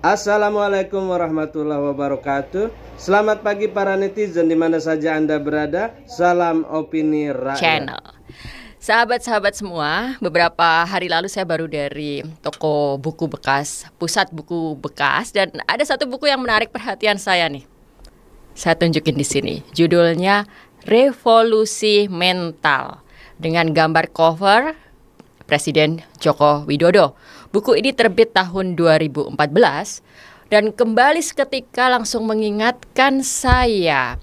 Assalamualaikum warahmatullahi wabarakatuh. Selamat pagi para netizen di mana saja Anda berada. Salam opini rakyat. Channel. Sahabat-sahabat semua, beberapa hari lalu saya baru dari toko buku bekas, pusat buku bekas dan ada satu buku yang menarik perhatian saya nih. Saya tunjukin di sini. Judulnya Revolusi Mental dengan gambar cover Presiden Joko Widodo Buku ini terbit tahun 2014 dan kembali seketika langsung mengingatkan saya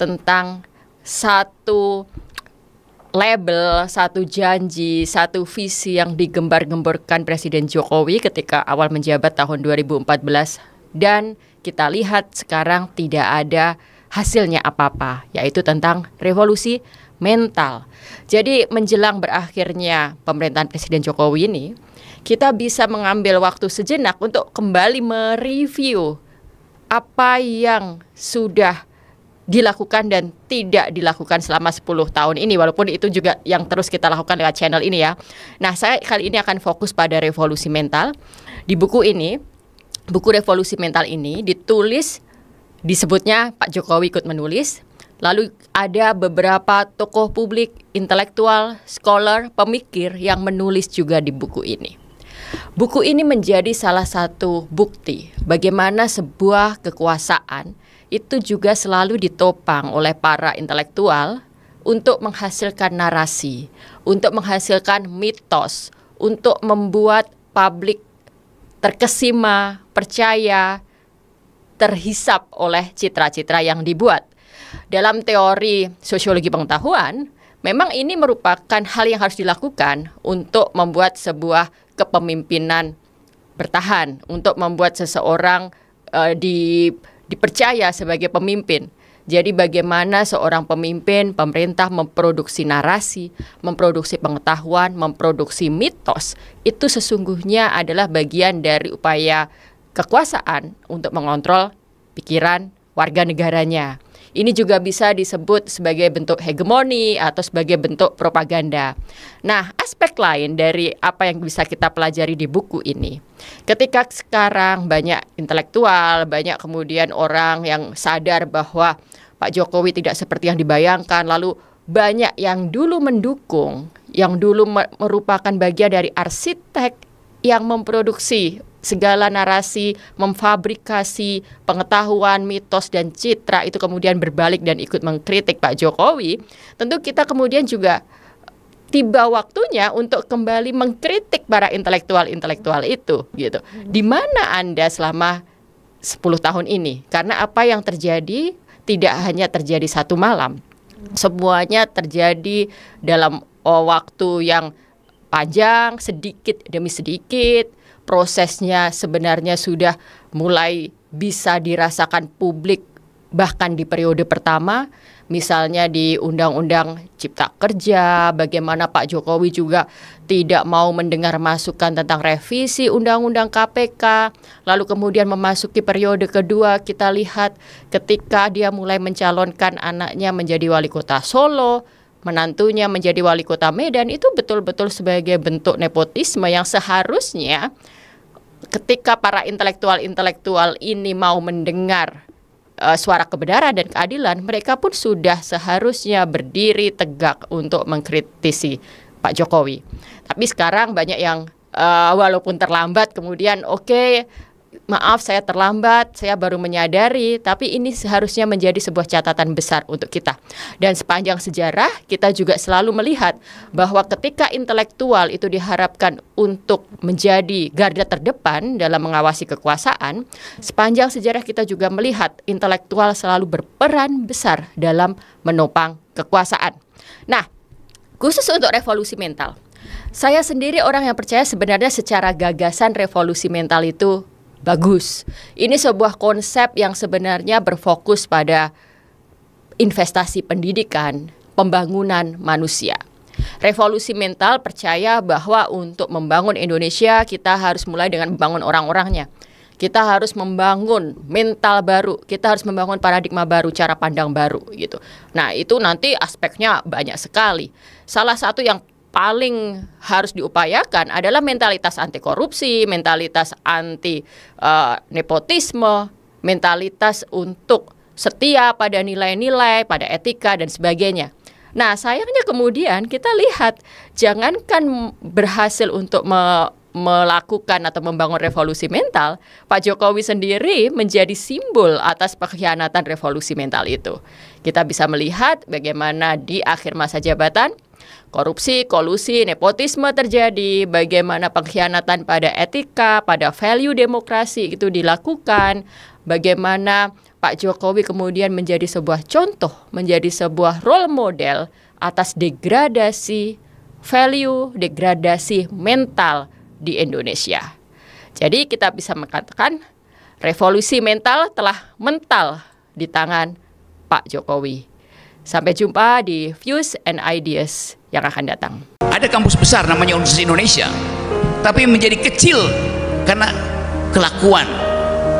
tentang satu label, satu janji, satu visi yang digembar-gemborkan Presiden Jokowi ketika awal menjabat tahun 2014 dan kita lihat sekarang tidak ada hasilnya apa-apa, yaitu tentang revolusi mental. Jadi menjelang berakhirnya pemerintahan Presiden Jokowi ini, kita bisa mengambil waktu sejenak untuk kembali mereview apa yang sudah dilakukan dan tidak dilakukan selama 10 tahun ini walaupun itu juga yang terus kita lakukan lewat channel ini ya. Nah, saya kali ini akan fokus pada revolusi mental. Di buku ini, buku revolusi mental ini ditulis disebutnya Pak Jokowi ikut menulis. Lalu ada beberapa tokoh publik, intelektual, scholar, pemikir yang menulis juga di buku ini. Buku ini menjadi salah satu bukti bagaimana sebuah kekuasaan itu juga selalu ditopang oleh para intelektual untuk menghasilkan narasi, untuk menghasilkan mitos, untuk membuat publik terkesima, percaya, terhisap oleh citra-citra yang dibuat. Dalam teori sosiologi pengetahuan, memang ini merupakan hal yang harus dilakukan untuk membuat sebuah kepemimpinan bertahan untuk membuat seseorang uh, di dipercaya sebagai pemimpin. Jadi bagaimana seorang pemimpin, pemerintah memproduksi narasi, memproduksi pengetahuan, memproduksi mitos, itu sesungguhnya adalah bagian dari upaya kekuasaan untuk mengontrol pikiran warga negaranya. Ini juga bisa disebut sebagai bentuk hegemoni atau sebagai bentuk propaganda. Nah, aspek lain dari apa yang bisa kita pelajari di buku ini, ketika sekarang banyak intelektual, banyak kemudian orang yang sadar bahwa Pak Jokowi tidak seperti yang dibayangkan, lalu banyak yang dulu mendukung, yang dulu merupakan bagian dari arsitek yang memproduksi segala narasi, memfabrikasi pengetahuan, mitos dan citra itu kemudian berbalik dan ikut mengkritik Pak Jokowi, tentu kita kemudian juga tiba waktunya untuk kembali mengkritik para intelektual-intelektual itu gitu. Di mana Anda selama 10 tahun ini? Karena apa yang terjadi tidak hanya terjadi satu malam. Semuanya terjadi dalam oh, waktu yang panjang, sedikit demi sedikit, prosesnya sebenarnya sudah mulai bisa dirasakan publik bahkan di periode pertama misalnya di undang-undang cipta kerja bagaimana Pak Jokowi juga tidak mau mendengar masukan tentang revisi undang-undang KPK lalu kemudian memasuki periode kedua kita lihat ketika dia mulai mencalonkan anaknya menjadi wali kota Solo menantunya menjadi wali kota Medan itu betul-betul sebagai bentuk nepotisme yang seharusnya ketika para intelektual-intelektual ini mau mendengar uh, suara kebenaran dan keadilan, mereka pun sudah seharusnya berdiri tegak untuk mengkritisi Pak Jokowi. Tapi sekarang banyak yang uh, walaupun terlambat kemudian oke okay, maaf saya terlambat, saya baru menyadari, tapi ini seharusnya menjadi sebuah catatan besar untuk kita. Dan sepanjang sejarah kita juga selalu melihat bahwa ketika intelektual itu diharapkan untuk menjadi garda terdepan dalam mengawasi kekuasaan, sepanjang sejarah kita juga melihat intelektual selalu berperan besar dalam menopang kekuasaan. Nah, khusus untuk revolusi mental, saya sendiri orang yang percaya sebenarnya secara gagasan revolusi mental itu bagus. Ini sebuah konsep yang sebenarnya berfokus pada investasi pendidikan, pembangunan manusia. Revolusi mental percaya bahwa untuk membangun Indonesia kita harus mulai dengan membangun orang-orangnya. Kita harus membangun mental baru, kita harus membangun paradigma baru, cara pandang baru gitu. Nah, itu nanti aspeknya banyak sekali. Salah satu yang paling harus diupayakan adalah mentalitas anti korupsi, mentalitas anti uh, nepotisme, mentalitas untuk setia pada nilai-nilai, pada etika dan sebagainya. Nah, sayangnya kemudian kita lihat jangankan berhasil untuk me melakukan atau membangun revolusi mental, Pak Jokowi sendiri menjadi simbol atas pengkhianatan revolusi mental itu. Kita bisa melihat bagaimana di akhir masa jabatan Korupsi, kolusi, nepotisme terjadi, bagaimana pengkhianatan pada etika, pada value demokrasi itu dilakukan, bagaimana Pak Jokowi kemudian menjadi sebuah contoh, menjadi sebuah role model atas degradasi value, degradasi mental di Indonesia. Jadi kita bisa mengatakan revolusi mental telah mental di tangan Pak Jokowi. Sampai jumpa di Views and Ideas yang akan datang. Ada kampus besar namanya Universitas Indonesia, tapi menjadi kecil karena kelakuan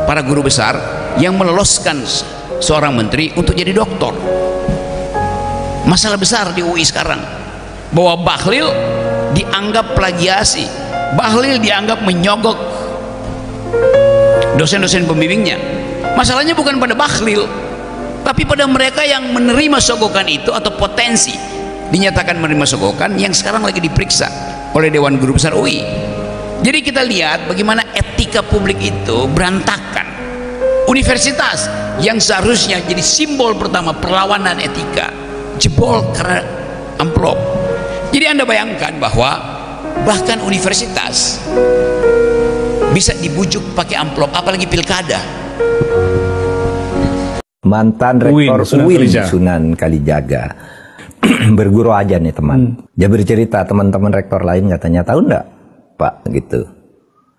para guru besar yang meloloskan seorang menteri untuk jadi doktor. Masalah besar di UI sekarang bahwa Bahlil dianggap plagiasi, Bahlil dianggap menyogok dosen-dosen pembimbingnya. Masalahnya bukan pada Bahlil, tapi pada mereka yang menerima sogokan itu atau potensi dinyatakan menerima sogokan yang sekarang lagi diperiksa oleh Dewan Guru Besar UI jadi kita lihat bagaimana etika publik itu berantakan universitas yang seharusnya jadi simbol pertama perlawanan etika jebol karena amplop jadi anda bayangkan bahwa bahkan universitas bisa dibujuk pakai amplop apalagi pilkada mantan rektor UIN, UIN Sunan, Sunan Kalijaga. Berguru aja nih teman. Hmm. Dia bercerita teman-teman rektor lain katanya tahu enggak Pak gitu.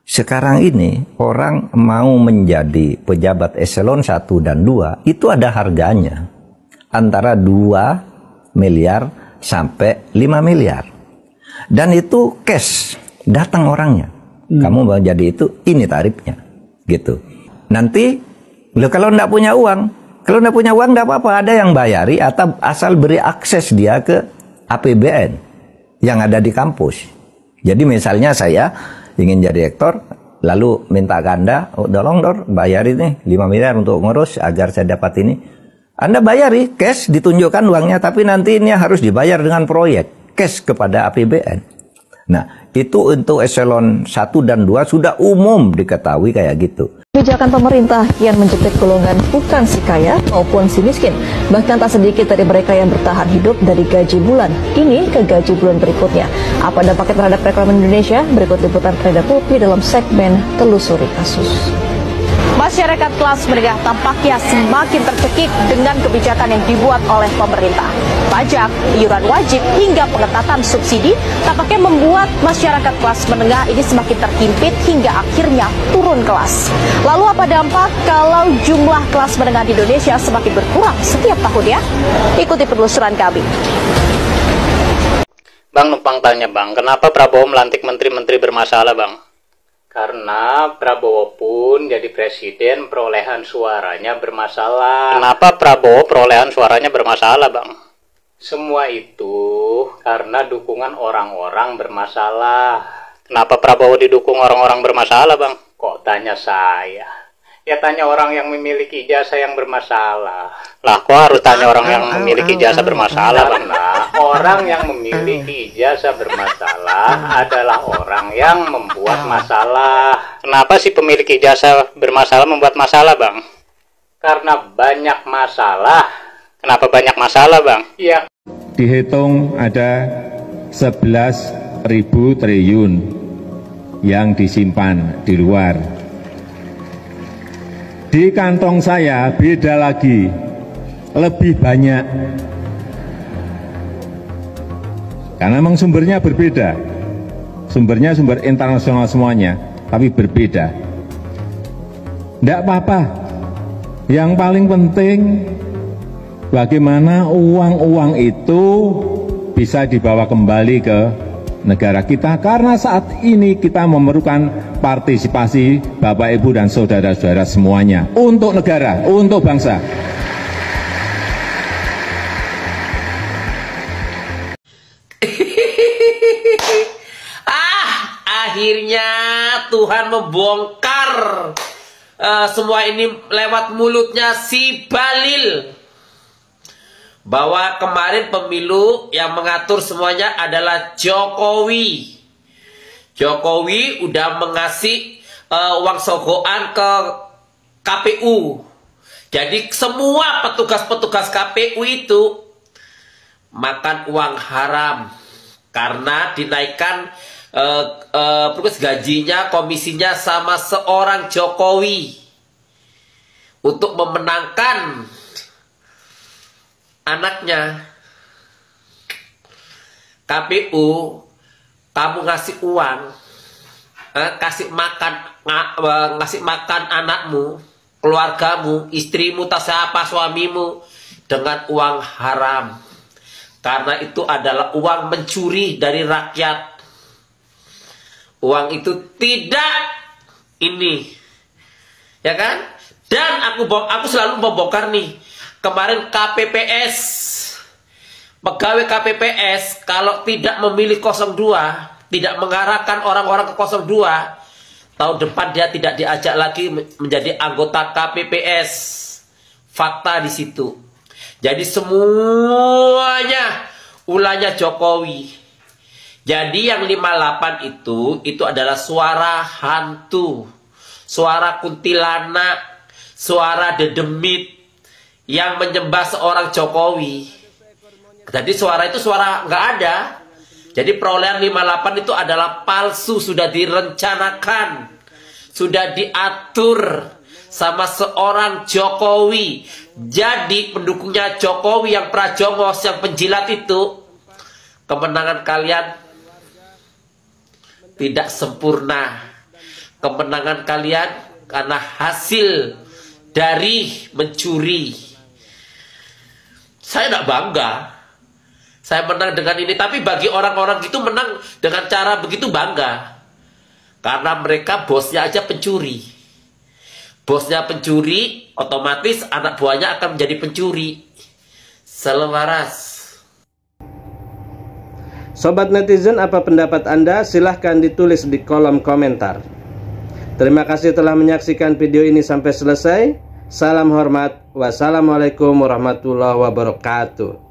Sekarang ini orang mau menjadi pejabat eselon 1 dan 2 itu ada harganya. Antara 2 miliar sampai 5 miliar. Dan itu cash, datang orangnya. Hmm. Kamu mau jadi itu ini tarifnya gitu. Nanti lo kalau enggak punya uang, kalau tidak punya uang tidak apa-apa, ada yang bayari atau asal beri akses dia ke APBN yang ada di kampus. Jadi misalnya saya ingin jadi rektor, lalu minta ke Anda, oh, dolong dor, bayari nih 5 miliar untuk ngurus agar saya dapat ini. Anda bayari, cash ditunjukkan uangnya, tapi nanti ini harus dibayar dengan proyek, cash kepada APBN. Nah, itu untuk eselon 1 dan 2 sudah umum diketahui kayak gitu. Kebijakan pemerintah yang menjepit golongan bukan si kaya maupun si miskin. Bahkan tak sedikit dari mereka yang bertahan hidup dari gaji bulan ini ke gaji bulan berikutnya. Apa dampaknya terhadap perekonomian Indonesia? Berikut liputan Freda Kopi dalam segmen Telusuri Kasus. Masyarakat kelas menengah tampaknya semakin tercekik dengan kebijakan yang dibuat oleh pemerintah pajak, iuran wajib, hingga pengetatan subsidi tampaknya membuat masyarakat kelas menengah ini semakin terhimpit hingga akhirnya turun kelas. Lalu apa dampak kalau jumlah kelas menengah di Indonesia semakin berkurang setiap tahun ya? Ikuti penelusuran kami. Bang numpang tanya bang, kenapa Prabowo melantik menteri-menteri bermasalah bang? Karena Prabowo pun jadi presiden perolehan suaranya bermasalah. Kenapa Prabowo perolehan suaranya bermasalah bang? Semua itu karena dukungan orang-orang bermasalah. Kenapa Prabowo didukung orang-orang bermasalah, Bang? Kok tanya saya? Ya tanya orang yang memiliki jasa yang bermasalah. Lah, kok harus tanya orang yang memiliki jasa bermasalah, Bang? Nah, orang yang memiliki jasa bermasalah adalah orang yang membuat masalah. Kenapa sih pemilik jasa bermasalah membuat masalah, Bang? Karena banyak masalah Kenapa banyak masalah, Bang? Iya. Dihitung ada 11.000 triliun yang disimpan di luar. Di kantong saya beda lagi, lebih banyak. Karena memang sumbernya berbeda. Sumbernya sumber internasional semuanya, tapi berbeda. Tidak apa-apa. Yang paling penting bagaimana uang-uang itu bisa dibawa kembali ke negara kita karena saat ini kita memerlukan partisipasi Bapak Ibu dan saudara-saudara semuanya untuk negara, untuk bangsa. ah, akhirnya Tuhan membongkar uh, semua ini lewat mulutnya si Balil bahwa kemarin pemilu yang mengatur semuanya adalah Jokowi. Jokowi udah mengasih uh, uang sogoan ke KPU. Jadi semua petugas-petugas KPU itu makan uang haram karena dinaikkan uh, uh, gajinya, komisinya sama seorang Jokowi untuk memenangkan anaknya KPU kamu ngasih uang eh, kasih makan eh, ngasih makan anakmu keluargamu istrimu tak siapa suamimu dengan uang haram karena itu adalah uang mencuri dari rakyat uang itu tidak ini ya kan dan aku aku selalu membongkar nih Kemarin KPPS pegawai KPPS kalau tidak memilih 02, tidak mengarahkan orang-orang ke 02, tahun depan dia tidak diajak lagi menjadi anggota KPPS. Fakta di situ. Jadi semuanya ulahnya Jokowi. Jadi yang 58 itu itu adalah suara hantu, suara kuntilanak, suara dedemit, yang menyembah seorang Jokowi. Jadi suara itu suara nggak ada. Jadi perolehan 58 itu adalah palsu, sudah direncanakan, sudah diatur sama seorang Jokowi. Jadi pendukungnya Jokowi yang prajongos, yang penjilat itu, kemenangan kalian tidak sempurna. Kemenangan kalian karena hasil dari mencuri saya tidak bangga. Saya menang dengan ini. Tapi bagi orang-orang itu menang dengan cara begitu bangga. Karena mereka bosnya aja pencuri. Bosnya pencuri, otomatis anak buahnya akan menjadi pencuri. Selewaras. Sobat netizen, apa pendapat Anda? Silahkan ditulis di kolom komentar. Terima kasih telah menyaksikan video ini sampai selesai. Salam hormat. Wassalamualaikum warahmatullahi wabarakatuh.